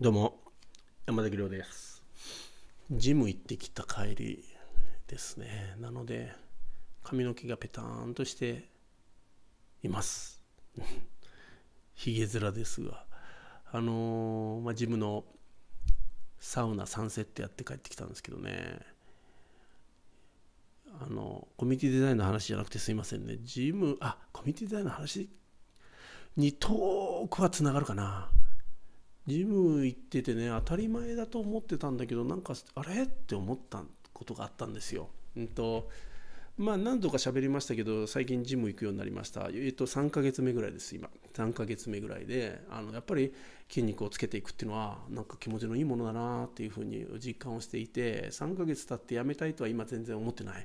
どうも山田亮ですジム行ってきた帰りですねなので髪の毛がペターンとしていますひげ 面ですがあのー、まあ、ジムのサウナサンセットやって帰ってきたんですけどねあのコミュニティデザインの話じゃなくてすいませんねジムあコミュニティデザインの話に遠くはつながるかなジム行っててね当たり前だと思ってたんだけどなんかあれって思ったことがあったんですよ。うんとまあ何度か喋りましたけど最近ジム行くようになりました、えっと、3ヶ月目ぐらいです今3ヶ月目ぐらいであのやっぱり筋肉をつけていくっていうのはなんか気持ちのいいものだなっていうふうに実感をしていて3ヶ月経ってやめたいとは今全然思ってない。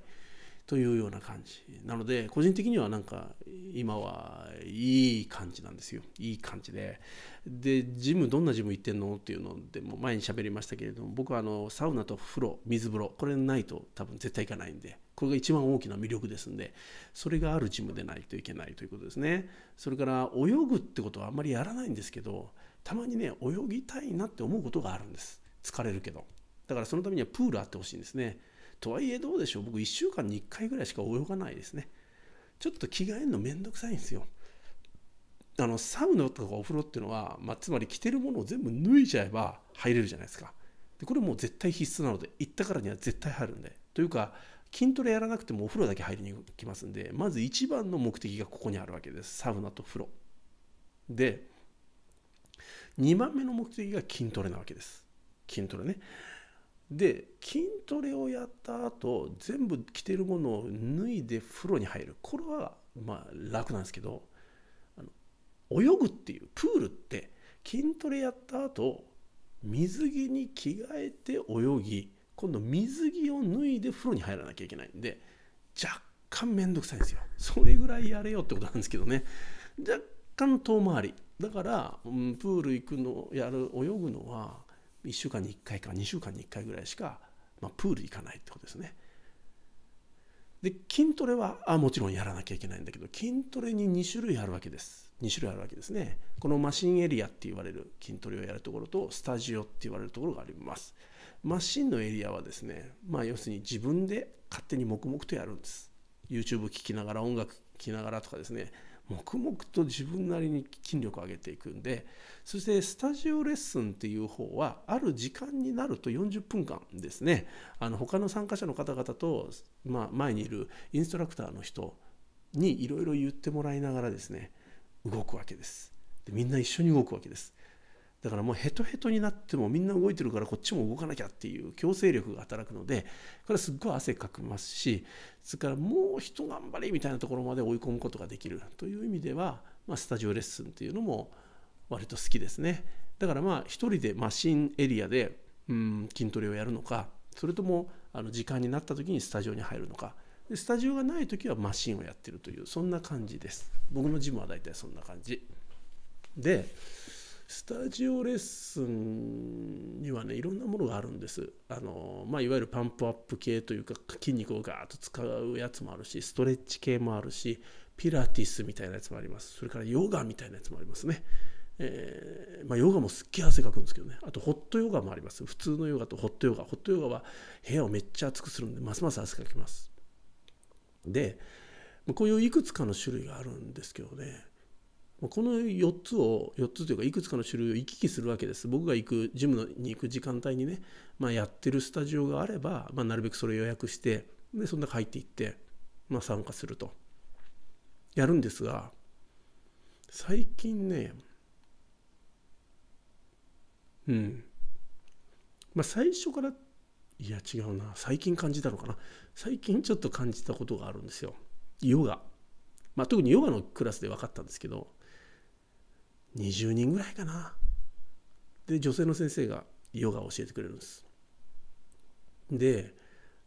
というような感じなので個人的にはなんか今はいい感じなんですよいい感じででジムどんなジム行ってんのっていうのでも前に喋りましたけれども僕はあのサウナと風呂水風呂これないと多分絶対行かないんでこれが一番大きな魅力ですんで、それがあるジムでないといけないということですね。それから泳ぐってことはあんまりやらないんですけど、たまにね、泳ぎたいなって思うことがあるんです。疲れるけど。だからそのためにはプールあってほしいんですね。とはいえどうでしょう僕1週間に1回ぐらいしか泳がないですねちょっと着替えるのめんどくさいんですよあのサウナとかお風呂っていうのは、まあ、つまり着てるものを全部脱いじゃえば入れるじゃないですかでこれもう絶対必須なので行ったからには絶対入るんでというか筋トレやらなくてもお風呂だけ入りに行きますんでまず一番の目的がここにあるわけですサウナと風呂で2番目の目的が筋トレなわけです筋トレねで筋トレをやった後全部着てるものを脱いで風呂に入るこれはまあ楽なんですけどあの泳ぐっていうプールって筋トレやった後水着に着替えて泳ぎ今度水着を脱いで風呂に入らなきゃいけないんで若干面倒くさいんですよそれぐらいやれよってことなんですけどね若干遠回りだから、うん、プール行くのやる泳ぐのは1週間に1回か2週間に1回ぐらいしか、まあ、プール行かないってことですね。で筋トレはあもちろんやらなきゃいけないんだけど筋トレに2種類あるわけです2種類あるわけですねこのマシンエリアって言われる筋トレをやるところとスタジオって言われるところがありますマシンのエリアはですねまあ要するに自分で勝手に黙々とやるんです YouTube 聴きながら音楽聴きながらとかですね黙々と自分なりに筋力を上げていくんでそしてスタジオレッスンっていう方はある時間になると40分間ですねあの他の参加者の方々と、まあ、前にいるインストラクターの人にいろいろ言ってもらいながらですね動くわけですでみんな一緒に動くわけですだからもうヘトヘトになってもみんな動いてるからこっちも動かなきゃっていう強制力が働くのでこれはすっごい汗かきますしそれからもうひと頑張れみたいなところまで追い込むことができるという意味では、まあ、スタジオレッスンっていうのも割と好きですねだからまあ一人でマシンエリアでうん筋トレをやるのかそれともあの時間になった時にスタジオに入るのかでスタジオがない時はマシンをやってるというそんな感じです僕のジムは大体そんな感じでスタジオレッスンにはねいろんなものがあるんですあの、まあ、いわゆるパンプアップ系というか筋肉をガーッと使うやつもあるしストレッチ系もあるしピラティスみたいなやつもありますそれからヨガみたいなやつもありますね、えー、まあ、ヨガもすっげえ汗かくんですけどねあとホットヨガもあります普通のヨガとホットヨガホットヨガは部屋をめっちゃ熱くするんでますます汗かきますでこういういくつかの種類があるんですけどねこの4つを4つというかいくつかの種類を行き来するわけです僕が行くジムに行く時間帯にね、まあ、やってるスタジオがあれば、まあ、なるべくそれ予約してでその中入っていって、まあ、参加するとやるんですが最近ねうんまあ最初からいや違うな最近感じたのかな最近ちょっと感じたことがあるんですよヨガまあ、特にヨガのクラスで分かったんですけど20人ぐらいかなで女性の先生がヨガを教えてくれるんですで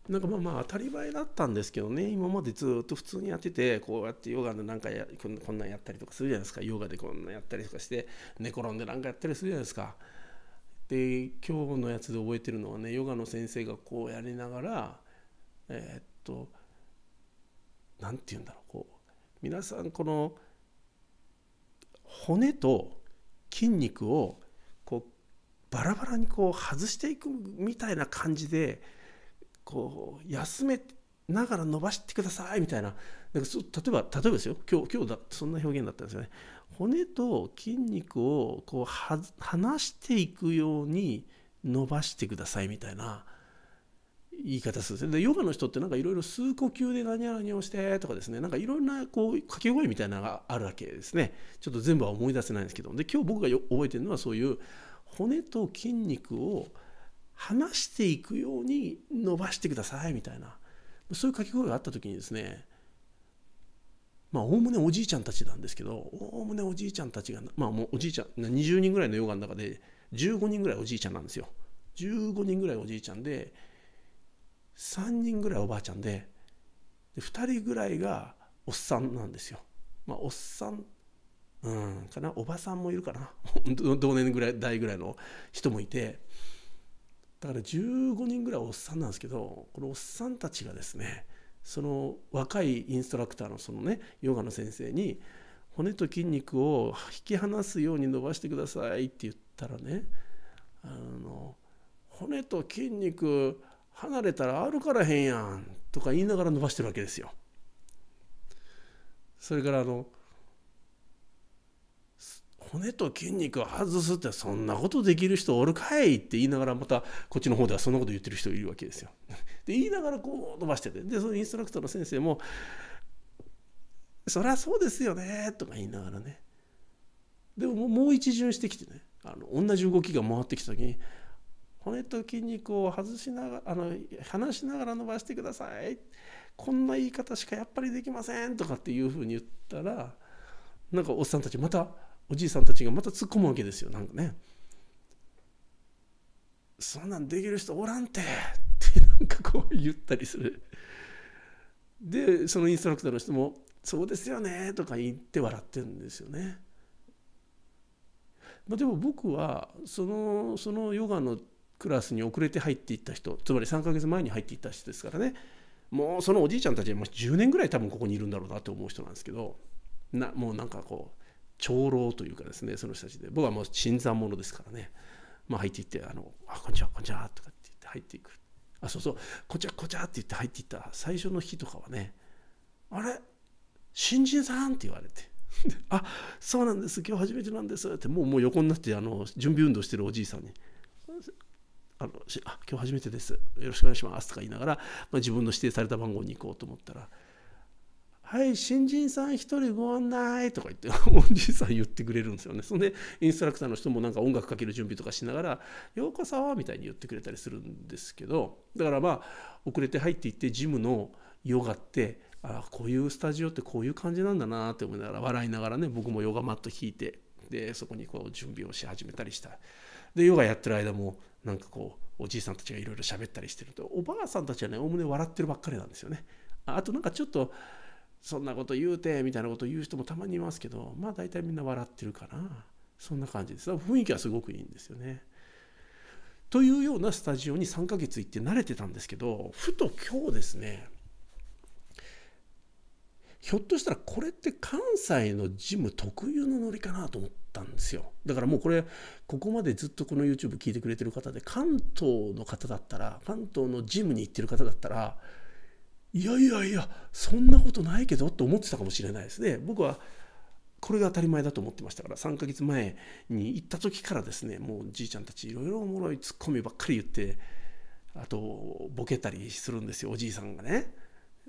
なんかまあまあ当たり前だったんですけどね今までずっと普通にやっててこうやってヨガのなんかやこんこんなんやったりとかするじゃないですかヨガでこんなんやったりとかして寝転んでなんかやったりするじゃないですかで今日のやつで覚えてるのはねヨガの先生がこうやりながらえー、っと何て言うんだろうこ皆さんこの骨と筋肉をこうバラバラにこう外していくみたいな感じでこう休めながら伸ばしてくださいみたいななんか例えば例えばですよ今日今日だそんな表現だったんですよね骨と筋肉をこう離していくように伸ばしてくださいみたいな言い方するんですヨガの人ってなんかいろいろ吸う呼吸で何やら何をしてとかですね、なんかいろんなこう掛け声みたいなのがあるわけですね。ちょっと全部は思い出せないんですけど、で今日僕が覚えてるのはそういう骨と筋肉を離していくように伸ばしてくださいみたいな、そういう掛け声があった時にですね、まあ、おおむねおじいちゃんたちなんですけど、おおむねおじいちゃんたちが、まあ、もうおじいちゃん、20人ぐらいのヨガの中で、15人ぐらいおじいちゃんなんですよ。15人ぐらいおじいちゃんで、3人ぐらいおばあちゃんでで2人ぐらいがおっさんなんですよ。まあ、おっさんうんかなおばさんもいるかな 同年ぐらい代ぐらいの人もいてだから15人ぐらいおっさんなんですけどこのおっさんたちがですねその若いインストラクターのそのねヨガの先生に骨と筋肉を引き離すように伸ばしてくださいって言ったらねあの骨と筋肉離れたら歩からへんやんとか言いながら伸ばしてるわけですよ。それからあの骨と筋肉を外すってそんなことできる人おるかいって言いながらまたこっちの方ではそんなこと言ってる人いるわけですよ。で言いながらこう伸ばしててでそのインストラクターの先生も「そりゃそうですよね」とか言いながらねでももう一巡してきてねあの同じ動きが回ってきた時に「骨と筋肉を外しながあの離しながら伸ばしてくださいこんな言い方しかやっぱりできませんとかっていうふうに言ったらなんかおっさんたちまたおじいさんたちがまた突っ込むわけですよなんかねそんなんできる人おらんてってなんかこう言ったりするでそのインストラクターの人も「そうですよね」とか言って笑ってるんですよね。まあ、でも僕はそのそのヨガのクラスに遅れて入っていった人つまり3ヶ月前に入っていった人ですからねもうそのおじいちゃんたちはもう10年ぐらい多分ここにいるんだろうなって思う人なんですけどなもうなんかこう長老というかですねその人たちで僕はもう新参者ですからね、まあ、入っていって「あのあこんにちはこんにちは」とかって言って入っていくあそうそう「こちゃこちゃ」って言って入っていった最初の日とかはね「あれ新人さん」って言われて「あそうなんです今日初めてなんです」ってもうもう横になってあの準備運動してるおじいさんにあのあ今日初めてですよろしくお願いしますとか言いながら、まあ、自分の指定された番号に行こうと思ったら「はい新人さん1人ご案内」とか言って おじいさん言ってくれるんですよねそんでインストラクターの人もなんか音楽かける準備とかしながら「ようこそ」みたいに言ってくれたりするんですけどだからまあ遅れて入っていってジムのヨガってあこういうスタジオってこういう感じなんだなって思いながら笑いながらね僕もヨガマット引いてでそこにこう準備をし始めたりしたでヨガやってる間もなんかこうおじいさんたちがいろいろ喋ったりしてるとおばあさんたちはねおむね笑ってるばっかりなんですよねあとなんかちょっとそんなこと言うてみたいなこと言う人もたまにいますけどまあ大体みんな笑ってるかなそんな感じです雰囲気はすごくいいんですよねというようなスタジオに3ヶ月行って慣れてたんですけどふと今日ですねひょっとしたらこれって関西のジム特有のノリかなと思って。ったんですよだからもうこれここまでずっとこの YouTube 聞いてくれてる方で関東の方だったら関東のジムに行ってる方だったらいやいやいやそんなことないけどと思ってたかもしれないですね僕はこれが当たり前だと思ってましたから3ヶ月前に行った時からですねもうじいちゃんたちいろいろおもろいツッコミばっかり言ってあとボケたりするんですよおじいさんがね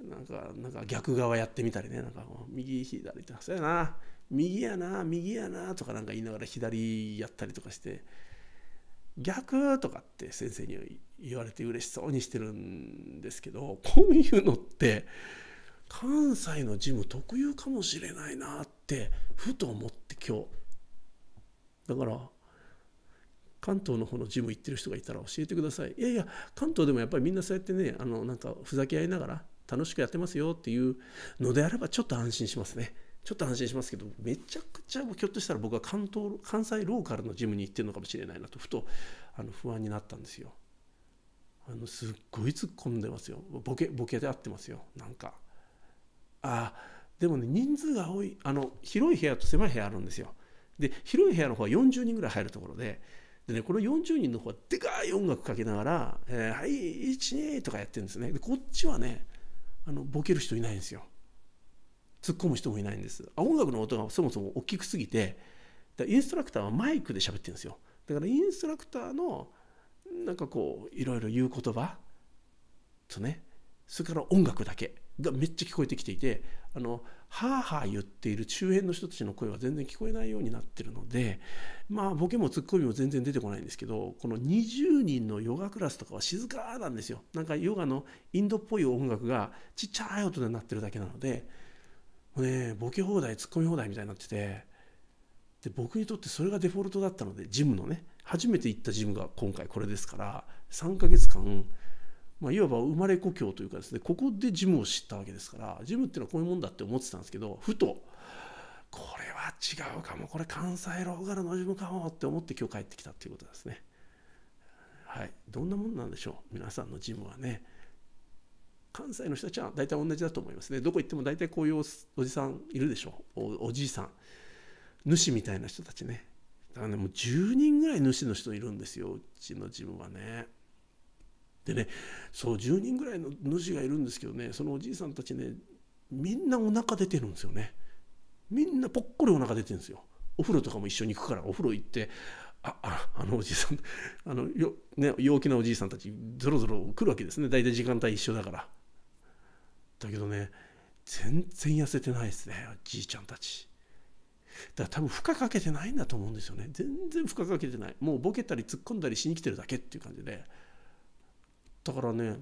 なんかなんか逆側やってみたりねなんか右左ってそうやな右やな右やなとかなんか言いながら左やったりとかして逆とかって先生に言われて嬉しそうにしてるんですけどこういうのって関西のジム特有かもしれないなってふと思って今日だから関東の方のジム行ってる人がいたら教えてくださいいやいや関東でもやっぱりみんなそうやってねあのなんかふざけ合いながら楽しくやってますよっていうのであればちょっと安心しますね。ちょっと安心しますけどめちゃくちゃひょっとしたら僕は関東関西ローカルのジムに行ってるのかもしれないなとふとあの不安になったんですよ。あのすっごい突っ込んでますよボケボケで合ってますよなんかあでもね人数が多いあの広い部屋と狭い部屋あるんですよで広い部屋の方は40人ぐらい入るところででね、この40人の方はでかい音楽かけながら「えー、はい12」とかやってるんですねでこっちはねあのボケる人いないんですよ突っ込む人もいないんです音楽の音がそもそも大きくすぎてインストラクターはマイクで喋ってるんですよだからインストラクターのなんかこういろいろ言う言葉とねそれから音楽だけがめっちゃ聞こえてきていてあのはあはあ言っている周辺の人たちの声は全然聞こえないようになってるのでまあボケも突っ込みも全然出てこないんですけどこの20人のヨガクラスとかは静かなんですよなんかヨガのインドっぽい音楽がちっちゃい音でなってるだけなので。もうねボケ放題ツッコミ放題みたいになっててで僕にとってそれがデフォルトだったのでジムのね初めて行ったジムが今回これですから3ヶ月間、まあ、いわば生まれ故郷というかですねここでジムを知ったわけですからジムっていうのはこういうもんだって思ってたんですけどふとこれは違うかもこれ関西ローガルのジムかもって思って今日帰ってきたっていうことですねはいどんなもんなんでしょう皆さんのジムはね関西の人たちは大体同じだと思いますねどこ行っても大体こういうおじさんいるでしょおじいさん主みたいな人たちねだからねもう10人ぐらい主の人いるんですようちのジムはねでねそう10人ぐらいの主がいるんですけどねそのおじいさんたちねみんなお腹出てるんですよねみんなぽっこりお腹出てるんですよお風呂とかも一緒に行くからお風呂行ってあああのおじいさんあのよ、ね、陽気なおじいさんたちぞろぞろ来るわけですね大体時間帯一緒だからだけどね全然痩せてないですねじいちゃんたちだから多分負荷かけてないんだと思うんですよね全然負荷かけてないもうボケたり突っ込んだりしに来てるだけっていう感じでだからね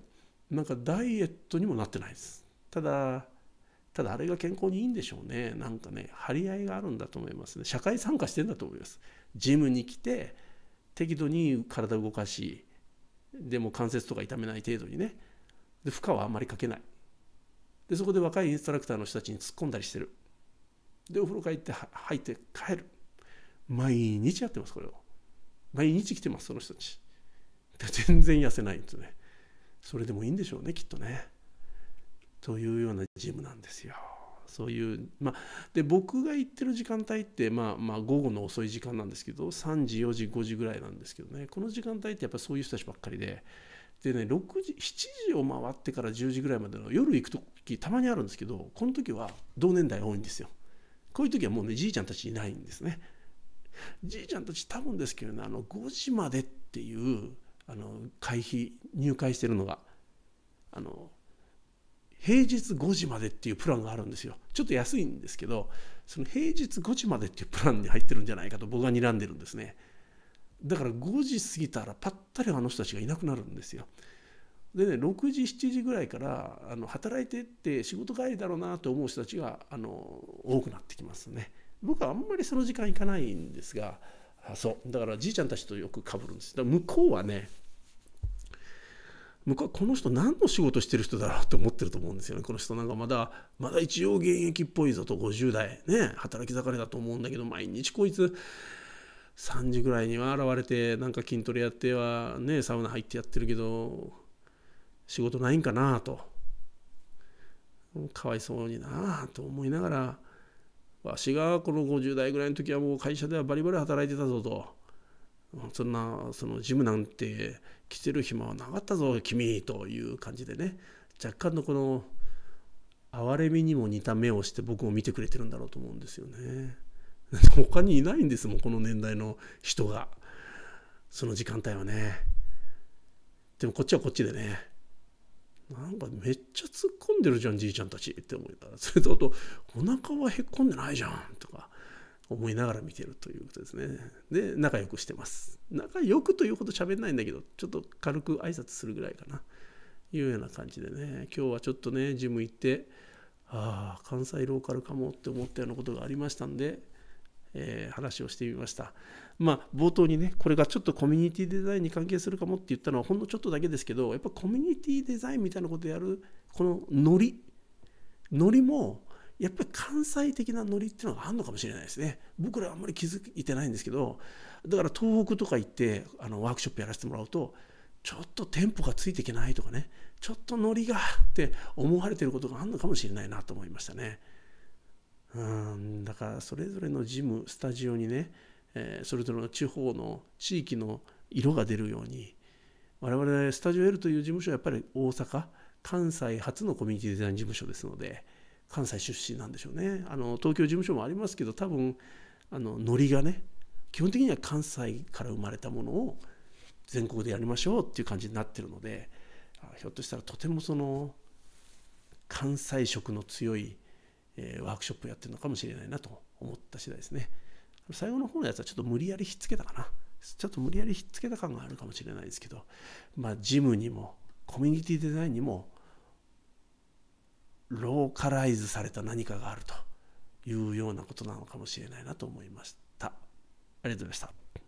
なんかダイエットにもなってないですただただあれが健康にいいんでしょうねなんかね張り合いがあるんだと思いますね社会参加してんだと思いますジムに来て適度に体動かしでも関節とか痛めない程度にねで負荷はあんまりかけないでそこで若いインストラクターの人たちに突っ込んだりしてるでお風呂帰って入って帰る毎日やってますこれを毎日来てますその人たちで全然痩せないんですねそれでもいいんでしょうねきっとねというようなジムなんですよそういうまあで僕が行ってる時間帯って、まあ、まあ午後の遅い時間なんですけど3時4時5時ぐらいなんですけどねこの時間帯ってやっぱそういう人たちばっかりででね6時7時を回ってから10時ぐらいまでの夜行く時たまにあるんですけどこの時は同年代多いんですよこういう時はもうねじいちゃんたちいないんですねじいちゃんたち多分ですけどねあの5時までっていうあの会費入会してるのがあの平日5時までっていうプランがあるんですよちょっと安いんですけどその平日5時までっていうプランに入ってるんじゃないかと僕は睨んでるんですね。だから5時過ぎたらぱったりあの人たちがいなくなるんですよ。でね6時7時ぐらいからあの働いてって仕事帰りだろうなと思う人たちがあの多くなってきますね。僕はあんまりその時間行かないんですがあそうだからじいちゃんたちとよくかぶるんです。だから向こうはね向こうはこの人何の仕事してる人だろうと思ってると思うんですよね。この人なんかまだ、まだ一応現役っぽいぞと50代、ね、働き盛りだと思うんだけど、毎日こいつ3時ぐらいには現れてなんか筋トレやってはねサウナ入ってやってるけど仕事ないんかなとかわいそうになあと思いながらわしがこの50代ぐらいの時はもう会社ではバリバリ働いてたぞとそんなそのジムなんて来てる暇はなかったぞ君という感じでね若干のこの哀れみにも似た目をして僕を見てくれてるんだろうと思うんですよね。他にいないんですもんこの年代の人がその時間帯はねでもこっちはこっちでねなんかめっちゃ突っ込んでるじゃんじいちゃんたちって思いながらそれとあとお腹はへっこんでないじゃんとか思いながら見てるということですねで仲良くしてます仲良くというほど喋んないんだけどちょっと軽く挨拶するぐらいかないうような感じでね今日はちょっとねジム行ってああ関西ローカルかもって思ったようなことがありましたんでえー、話をしてみました。まあ、冒頭にねこれがちょっとコミュニティデザインに関係するかもって言ったのはほんのちょっとだけですけどやっぱコミュニティデザインみたいなことやるこのノリノリもやっぱり関西的なノリっていうのがあるのかもしれないですね僕らはあんまり気づいてないんですけどだから東北とか行ってあのワークショップやらせてもらうとちょっとテンポがついていけないとかねちょっとノリがって思われてることがあるのかもしれないなと思いましたね。うんだからそれぞれのジムスタジオにね、えー、それぞれの地方の地域の色が出るように我々スタジオ L という事務所はやっぱり大阪関西初のコミュニティデザイン事務所ですので関西出身なんでしょうねあの東京事務所もありますけど多分あのノリがね基本的には関西から生まれたものを全国でやりましょうっていう感じになってるのでひょっとしたらとてもその関西色の強いえワークショップやってるのかもしれないなと思った次第ですね。最後の方のやつはちょっと無理やりひっつけたかな。ちょっと無理やりひっつけた感があるかもしれないですけど、まあ、ジムにもコミュニティデザインにもローカライズされた何かがあるというようなことなのかもしれないなと思いました。ありがとうございました。